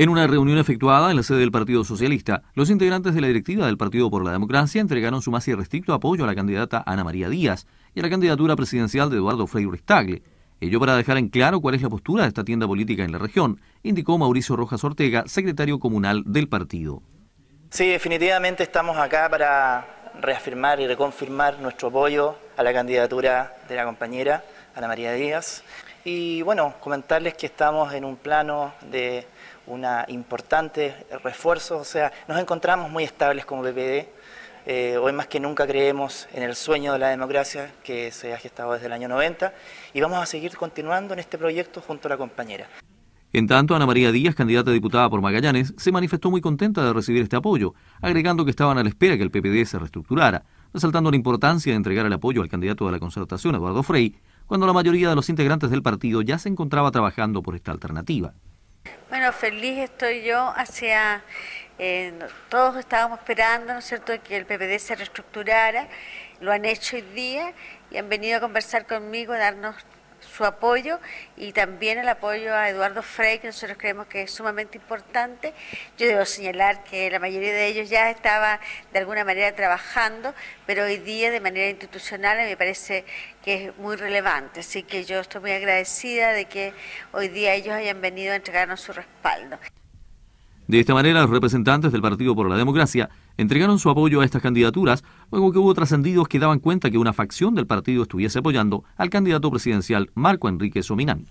En una reunión efectuada en la sede del Partido Socialista, los integrantes de la directiva del Partido por la Democracia entregaron su más irrestricto apoyo a la candidata Ana María Díaz y a la candidatura presidencial de Eduardo Freire Stagle. Ello para dejar en claro cuál es la postura de esta tienda política en la región, indicó Mauricio Rojas Ortega, secretario comunal del partido. Sí, definitivamente estamos acá para reafirmar y reconfirmar nuestro apoyo a la candidatura de la compañera. Ana María Díaz. Y bueno, comentarles que estamos en un plano de un importante refuerzo, o sea, nos encontramos muy estables como PPD. Eh, hoy más que nunca creemos en el sueño de la democracia que se ha gestado desde el año 90 y vamos a seguir continuando en este proyecto junto a la compañera. En tanto, Ana María Díaz, candidata diputada por Magallanes, se manifestó muy contenta de recibir este apoyo, agregando que estaban a la espera que el PPD se reestructurara, resaltando la importancia de entregar el apoyo al candidato de la concertación, Eduardo Frey, cuando la mayoría de los integrantes del partido ya se encontraba trabajando por esta alternativa. Bueno, feliz estoy yo hacia... Eh, todos estábamos esperando, ¿no es cierto?, que el PPD se reestructurara, lo han hecho hoy día y han venido a conversar conmigo, a darnos su apoyo y también el apoyo a Eduardo Frey, que nosotros creemos que es sumamente importante. Yo debo señalar que la mayoría de ellos ya estaba de alguna manera trabajando, pero hoy día de manera institucional me parece que es muy relevante. Así que yo estoy muy agradecida de que hoy día ellos hayan venido a entregarnos su respaldo. De esta manera, los representantes del Partido por la Democracia entregaron su apoyo a estas candidaturas, luego que hubo trascendidos que daban cuenta que una facción del partido estuviese apoyando al candidato presidencial Marco Enrique Sominami.